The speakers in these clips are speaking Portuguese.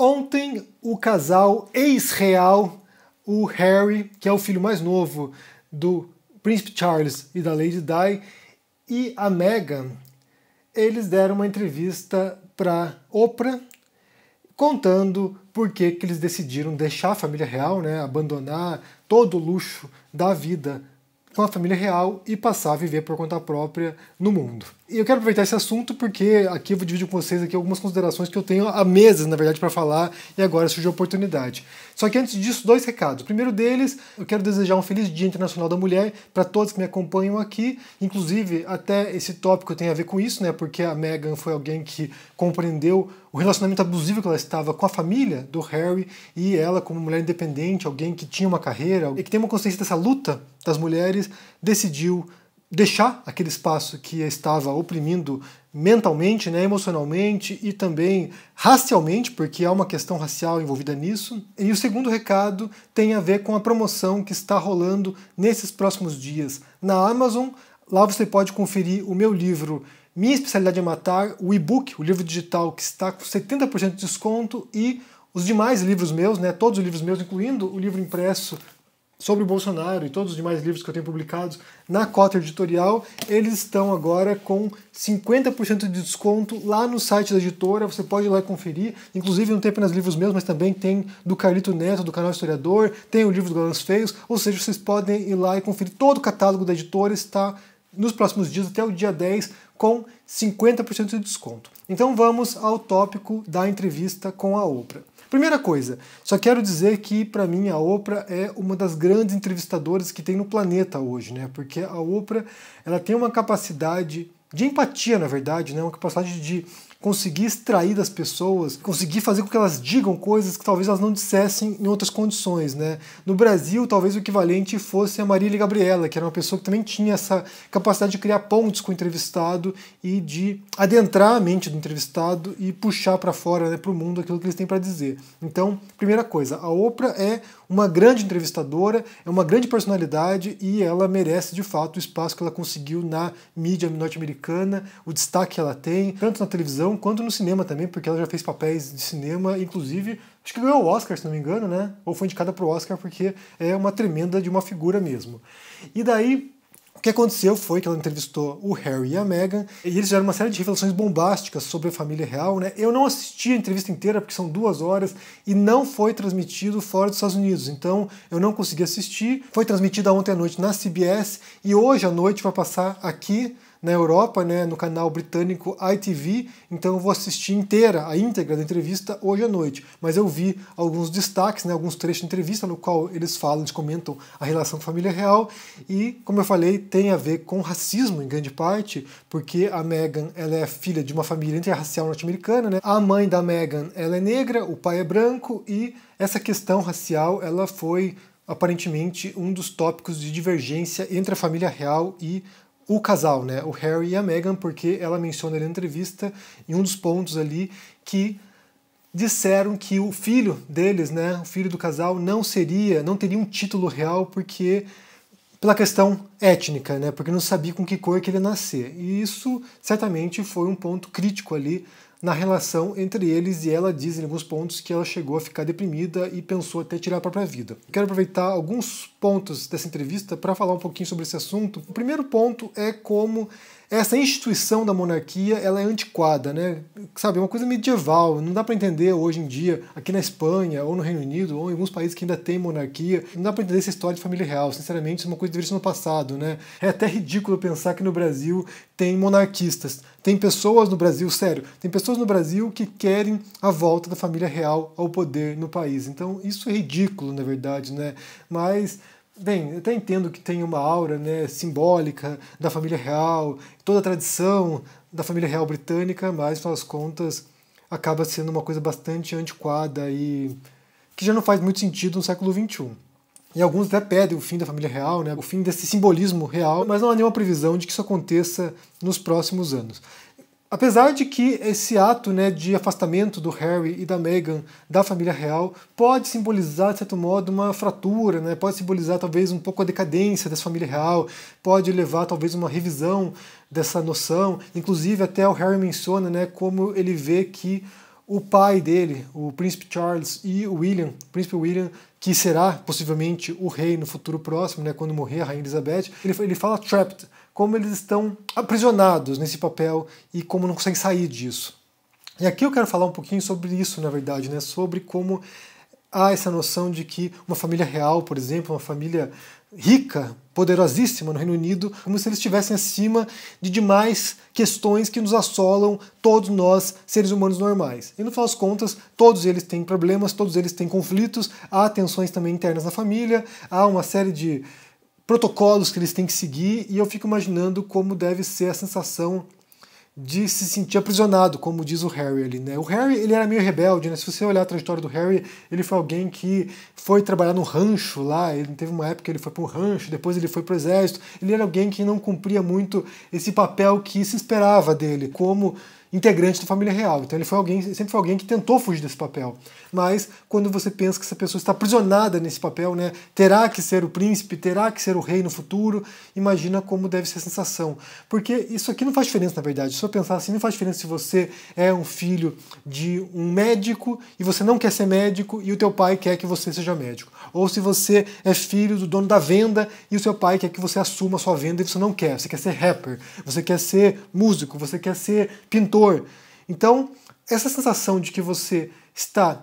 Ontem, o casal ex-real, o Harry, que é o filho mais novo do Príncipe Charles e da Lady Di, e a Meghan, eles deram uma entrevista para Oprah contando por que, que eles decidiram deixar a família real, né, abandonar todo o luxo da vida com a família real e passar a viver por conta própria no mundo. E eu quero aproveitar esse assunto porque aqui eu vou dividir com vocês aqui algumas considerações que eu tenho há meses, na verdade, para falar e agora surgiu a oportunidade. Só que antes disso, dois recados. O primeiro deles, eu quero desejar um feliz Dia Internacional da Mulher para todos que me acompanham aqui, inclusive até esse tópico tem a ver com isso, né? Porque a Meghan foi alguém que compreendeu o relacionamento abusivo que ela estava com a família do Harry e ela como mulher independente, alguém que tinha uma carreira e que tem uma consciência dessa luta das mulheres, decidiu deixar aquele espaço que estava oprimindo mentalmente, né, emocionalmente e também racialmente, porque há uma questão racial envolvida nisso. E o segundo recado tem a ver com a promoção que está rolando nesses próximos dias na Amazon. Lá você pode conferir o meu livro Minha Especialidade é Matar, o e-book, o livro digital que está com 70% de desconto e os demais livros meus, né, todos os livros meus, incluindo o livro impresso sobre o Bolsonaro e todos os demais livros que eu tenho publicados na cota editorial, eles estão agora com 50% de desconto lá no site da editora, você pode ir lá conferir, inclusive não tem apenas livros meus, mas também tem do Carlito Neto, do canal Historiador, tem o livro do Galãs Feios, ou seja, vocês podem ir lá e conferir todo o catálogo da editora, está nos próximos dias, até o dia 10, com 50% de desconto. Então vamos ao tópico da entrevista com a Oprah. Primeira coisa, só quero dizer que para mim a Oprah é uma das grandes entrevistadoras que tem no planeta hoje, né? Porque a Oprah, ela tem uma capacidade de empatia, na verdade, né? Uma capacidade de conseguir extrair das pessoas, conseguir fazer com que elas digam coisas que talvez elas não dissessem em outras condições, né? No Brasil, talvez o equivalente fosse a Marília Gabriela, que era uma pessoa que também tinha essa capacidade de criar pontos com o entrevistado e de adentrar a mente do entrevistado e puxar para fora, né, para o mundo aquilo que eles têm para dizer. Então, primeira coisa, a Oprah é uma grande entrevistadora, é uma grande personalidade e ela merece de fato o espaço que ela conseguiu na mídia norte-americana, o destaque que ela tem, tanto na televisão televisão quanto no cinema também, porque ela já fez papéis de cinema, inclusive, acho que ganhou o Oscar, se não me engano, né? Ou foi indicada para o Oscar, porque é uma tremenda de uma figura mesmo. E daí, o que aconteceu foi que ela entrevistou o Harry e a Meghan, e eles fizeram uma série de revelações bombásticas sobre a família real, né? Eu não assisti a entrevista inteira, porque são duas horas, e não foi transmitido fora dos Estados Unidos, então eu não consegui assistir. Foi transmitida ontem à noite na CBS, e hoje à noite vai passar aqui na Europa, né, no canal britânico ITV, então eu vou assistir inteira, a íntegra da entrevista hoje à noite. Mas eu vi alguns destaques, né, alguns trechos de entrevista no qual eles falam, eles comentam a relação com a família real e, como eu falei, tem a ver com racismo em grande parte, porque a Meghan ela é filha de uma família interracial norte-americana, né? A mãe da Meghan ela é negra, o pai é branco e essa questão racial ela foi aparentemente um dos tópicos de divergência entre a família real e o casal, né, o Harry e a Meghan, porque ela menciona ali na entrevista, em um dos pontos ali, que disseram que o filho deles, né, o filho do casal, não seria, não teria um título real porque pela questão étnica, né, porque não sabia com que cor que ele ia nascer. E isso certamente foi um ponto crítico ali na relação entre eles e ela diz em alguns pontos que ela chegou a ficar deprimida e pensou até tirar a própria vida. Quero aproveitar alguns pontos dessa entrevista para falar um pouquinho sobre esse assunto. O primeiro ponto é como essa instituição da monarquia ela é antiquada, né? Sabe, é uma coisa medieval, não dá para entender hoje em dia, aqui na Espanha, ou no Reino Unido, ou em alguns países que ainda tem monarquia, não dá para entender essa história de família real, sinceramente, isso é uma coisa que deveria ser no passado, né? É até ridículo pensar que no Brasil tem monarquistas, tem pessoas no Brasil, sério, tem pessoas no Brasil que querem a volta da família real ao poder no país. Então, isso é ridículo, na verdade, né? Mas Bem, eu até entendo que tem uma aura né, simbólica da família real, toda a tradição da família real britânica, mas, afinal das contas, acaba sendo uma coisa bastante antiquada e que já não faz muito sentido no século XXI. E alguns até pedem o fim da família real, né, o fim desse simbolismo real, mas não há nenhuma previsão de que isso aconteça nos próximos anos. Apesar de que esse ato né, de afastamento do Harry e da Meghan da família real pode simbolizar, de certo modo, uma fratura, né, pode simbolizar talvez um pouco a decadência dessa família real, pode levar talvez uma revisão dessa noção. Inclusive, até o Harry menciona né, como ele vê que o pai dele, o príncipe Charles e o William, o príncipe William, que será possivelmente o rei no futuro próximo, né, quando morrer a rainha Elizabeth, ele, ele fala trapped, como eles estão aprisionados nesse papel e como não conseguem sair disso. E aqui eu quero falar um pouquinho sobre isso, na verdade, né, sobre como há essa noção de que uma família real, por exemplo, uma família rica, poderosíssima no Reino Unido, como se eles estivessem acima de demais questões que nos assolam todos nós, seres humanos normais. E no final das contas, todos eles têm problemas, todos eles têm conflitos, há tensões também internas na família, há uma série de protocolos que eles têm que seguir, e eu fico imaginando como deve ser a sensação de se sentir aprisionado, como diz o Harry ali, né? O Harry, ele era meio rebelde, né? Se você olhar a trajetória do Harry, ele foi alguém que foi trabalhar no rancho lá, ele teve uma época que ele foi para um rancho, depois ele foi para o exército. Ele era alguém que não cumpria muito esse papel que se esperava dele, como integrante da família real. Então ele foi alguém, sempre foi alguém que tentou fugir desse papel. Mas quando você pensa que essa pessoa está aprisionada nesse papel, né, terá que ser o príncipe, terá que ser o rei no futuro, imagina como deve ser a sensação. Porque isso aqui não faz diferença, na verdade. Se eu pensar assim, não faz diferença se você é um filho de um médico e você não quer ser médico e o teu pai quer que você seja médico. Ou se você é filho do dono da venda e o seu pai quer que você assuma a sua venda e você não quer. Você quer ser rapper, você quer ser músico, você quer ser pintor, dor. Então, essa sensação de que você está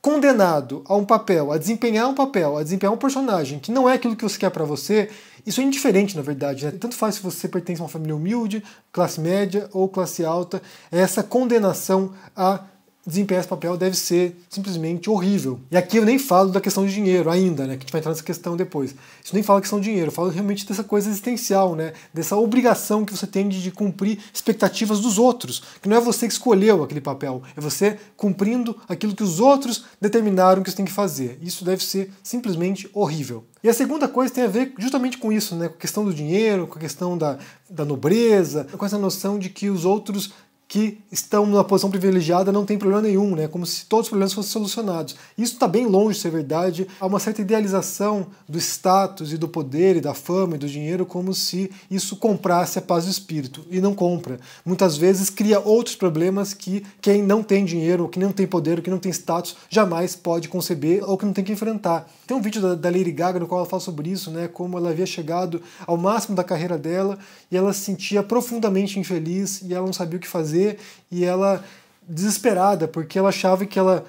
condenado a um papel, a desempenhar um papel, a desempenhar um personagem que não é aquilo que você quer para você, isso é indiferente, na verdade. Né? Tanto faz se você pertence a uma família humilde, classe média ou classe alta, é essa condenação a desempenhar esse papel deve ser simplesmente horrível. E aqui eu nem falo da questão de dinheiro ainda, né? Que a gente vai entrar nessa questão depois. Isso nem fala questão de dinheiro, eu falo realmente dessa coisa existencial, né? Dessa obrigação que você tem de cumprir expectativas dos outros. Que não é você que escolheu aquele papel, é você cumprindo aquilo que os outros determinaram que você tem que fazer. Isso deve ser simplesmente horrível. E a segunda coisa tem a ver justamente com isso, né? Com a questão do dinheiro, com a questão da, da nobreza, com essa noção de que os outros que estão numa posição privilegiada não tem problema nenhum, né? como se todos os problemas fossem solucionados. Isso está bem longe de ser verdade. Há uma certa idealização do status e do poder e da fama e do dinheiro como se isso comprasse a paz do espírito, e não compra. Muitas vezes cria outros problemas que quem não tem dinheiro, ou que não tem poder, ou que não tem status, jamais pode conceber ou que não tem que enfrentar. Tem um vídeo da, da Lady Gaga no qual ela fala sobre isso, né? como ela havia chegado ao máximo da carreira dela e ela se sentia profundamente infeliz e ela não sabia o que fazer e ela desesperada, porque ela achava que ela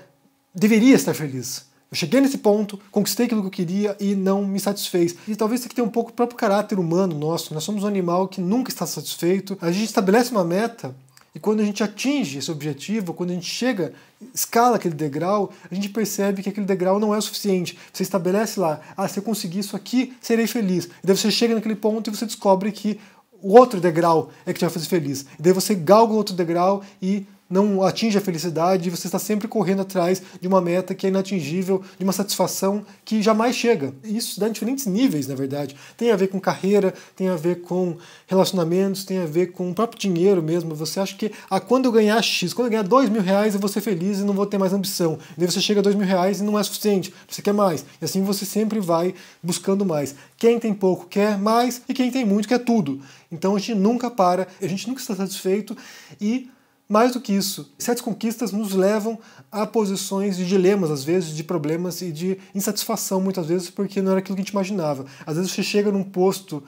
deveria estar feliz. Eu cheguei nesse ponto, conquistei aquilo que eu queria e não me satisfez. E talvez tenha que ter um pouco o próprio caráter humano nosso. Nós somos um animal que nunca está satisfeito. A gente estabelece uma meta e quando a gente atinge esse objetivo, quando a gente chega, escala aquele degrau, a gente percebe que aquele degrau não é o suficiente. Você estabelece lá, ah, se eu conseguir isso aqui, serei feliz. E daí você chega naquele ponto e você descobre que o outro degrau é que te vai fazer feliz. E daí você galga o outro degrau e não atinge a felicidade e você está sempre correndo atrás de uma meta que é inatingível, de uma satisfação que jamais chega. Isso dá em diferentes níveis, na verdade. Tem a ver com carreira, tem a ver com relacionamentos, tem a ver com o próprio dinheiro mesmo. Você acha que ah, quando eu ganhar X, quando eu ganhar dois mil reais, eu vou ser feliz e não vou ter mais ambição. E daí você chega a dois mil reais e não é suficiente, você quer mais. E assim você sempre vai buscando mais. Quem tem pouco quer mais e quem tem muito quer tudo. Então a gente nunca para, a gente nunca está satisfeito e mais do que isso, certas conquistas nos levam a posições de dilemas, às vezes, de problemas e de insatisfação, muitas vezes, porque não era aquilo que a gente imaginava. Às vezes você chega num posto,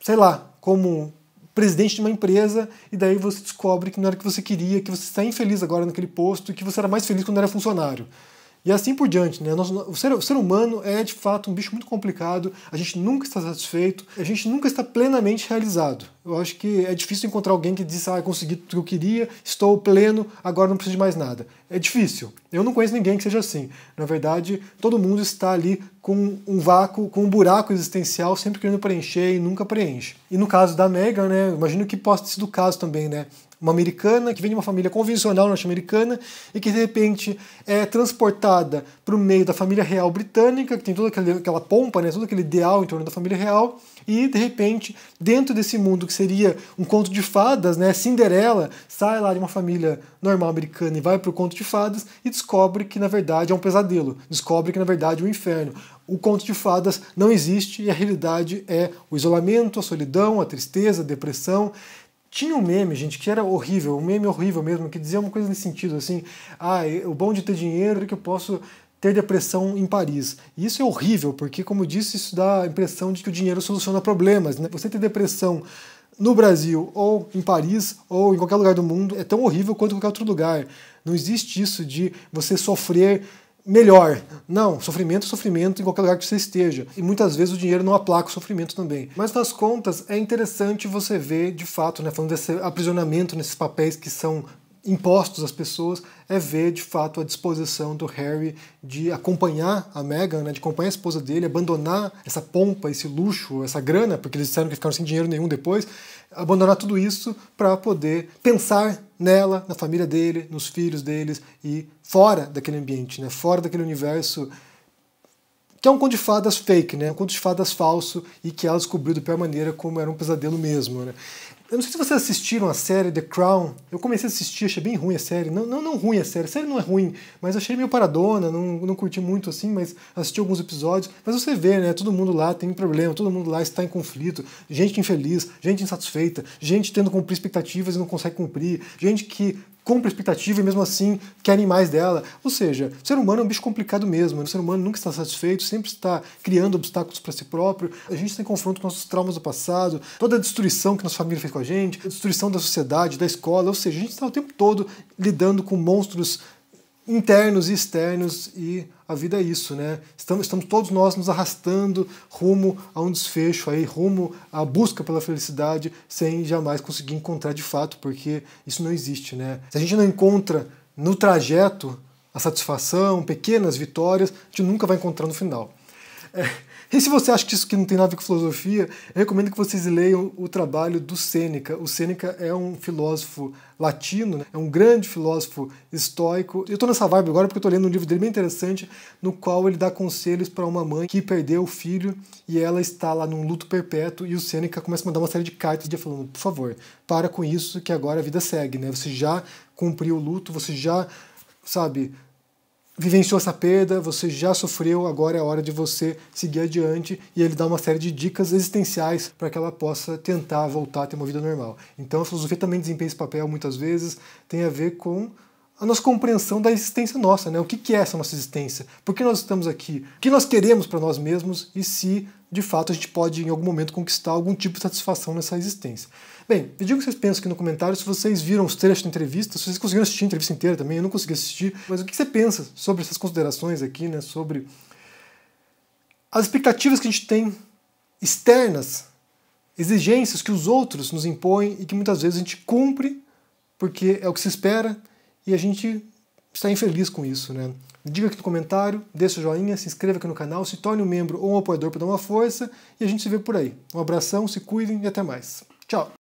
sei lá, como presidente de uma empresa e daí você descobre que não era o que você queria, que você está infeliz agora naquele posto e que você era mais feliz quando era funcionário. E assim por diante, né? o, ser, o ser humano é de fato um bicho muito complicado, a gente nunca está satisfeito, a gente nunca está plenamente realizado. Eu acho que é difícil encontrar alguém que diz, ah, consegui tudo que eu queria, estou pleno, agora não preciso de mais nada. É difícil. Eu não conheço ninguém que seja assim. Na verdade, todo mundo está ali com um vácuo, com um buraco existencial, sempre querendo preencher e nunca preenche. E no caso da Megan, né, imagino que possa ter sido o caso também, né? uma americana que vem de uma família convencional norte-americana e que de repente é transportada para o meio da família real britânica, que tem toda aquela, aquela pompa, né, todo aquele ideal em torno da família real, e de repente, dentro desse mundo que seria um conto de fadas, né, Cinderela sai lá de uma família normal americana e vai para o conto de fadas e descobre que na verdade é um pesadelo, descobre que na verdade é um inferno. O conto de fadas não existe e a realidade é o isolamento, a solidão, a tristeza, a depressão tinha um meme, gente, que era horrível, um meme horrível mesmo, que dizia uma coisa nesse sentido, assim, ah, o bom de ter dinheiro é que eu posso ter depressão em Paris. E isso é horrível, porque, como eu disse, isso dá a impressão de que o dinheiro soluciona problemas. Né? Você ter depressão no Brasil, ou em Paris, ou em qualquer lugar do mundo, é tão horrível quanto qualquer outro lugar. Não existe isso de você sofrer melhor. Não, sofrimento é sofrimento em qualquer lugar que você esteja. E muitas vezes o dinheiro não aplaca o sofrimento também. Mas nas contas é interessante você ver, de fato, né, falando desse aprisionamento nesses papéis que são impostos às pessoas, é ver de fato a disposição do Harry de acompanhar a Meghan, né, de acompanhar a esposa dele, abandonar essa pompa, esse luxo, essa grana, porque eles disseram que ficaram sem dinheiro nenhum depois, abandonar tudo isso para poder pensar nela, na família dele, nos filhos deles e fora daquele ambiente, né? fora daquele universo que é um conto de fadas fake, né? um conto de fadas falso e que ela descobriu da pior maneira como era um pesadelo mesmo. Né? Eu não sei se vocês assistiram a série The Crown. Eu comecei a assistir, achei bem ruim a série. Não, não, não ruim a série, a série não é ruim, mas achei meio paradona, não, não curti muito assim, mas assisti alguns episódios. Mas você vê, né? Todo mundo lá tem problema, todo mundo lá está em conflito, gente infeliz, gente insatisfeita, gente tendo cumprir expectativas e não consegue cumprir, gente que compra expectativa e mesmo assim querem mais dela. Ou seja, o ser humano é um bicho complicado mesmo. Né? O ser humano nunca está satisfeito, sempre está criando obstáculos para si próprio. A gente tem confronto com nossos traumas do passado, toda a destruição que nossa família fez com a gente, a destruição da sociedade, da escola. Ou seja, a gente está o tempo todo lidando com monstros internos e externos e a vida é isso, né? Estamos, estamos todos nós nos arrastando rumo a um desfecho aí, rumo à busca pela felicidade, sem jamais conseguir encontrar de fato, porque isso não existe, né? Se a gente não encontra no trajeto a satisfação, pequenas vitórias, a gente nunca vai encontrar no final. É. E se você acha que isso aqui não tem nada com filosofia, eu recomendo que vocês leiam o trabalho do Sêneca. O Sêneca é um filósofo latino, né? é um grande filósofo estoico. Eu estou nessa vibe agora porque estou lendo um livro dele bem interessante, no qual ele dá conselhos para uma mãe que perdeu o filho e ela está lá num luto perpétuo e o Sêneca começa a mandar uma série de cartas dia falando, por favor, para com isso que agora a vida segue, né? Você já cumpriu o luto, você já, sabe, vivenciou essa perda, você já sofreu, agora é hora de você seguir adiante e ele dá uma série de dicas existenciais para que ela possa tentar voltar a ter uma vida normal. Então a filosofia também desempenha esse papel muitas vezes, tem a ver com a nossa compreensão da existência nossa, né? O que, que é essa nossa existência? Por que nós estamos aqui? O que nós queremos para nós mesmos e se, de fato, a gente pode em algum momento conquistar algum tipo de satisfação nessa existência. Bem, eu digo que vocês pensam aqui no comentário se vocês viram os trechos da entrevista, se vocês conseguiram assistir a entrevista inteira também, eu não consegui assistir, mas o que você pensa sobre essas considerações aqui, né? Sobre as expectativas que a gente tem externas, exigências que os outros nos impõem e que muitas vezes a gente cumpre porque é o que se espera e a gente está infeliz com isso, né? Diga aqui no comentário, deixa o joinha, se inscreva aqui no canal, se torne um membro ou um apoiador para dar uma força e a gente se vê por aí. Um abração, se cuidem e até mais. Tchau!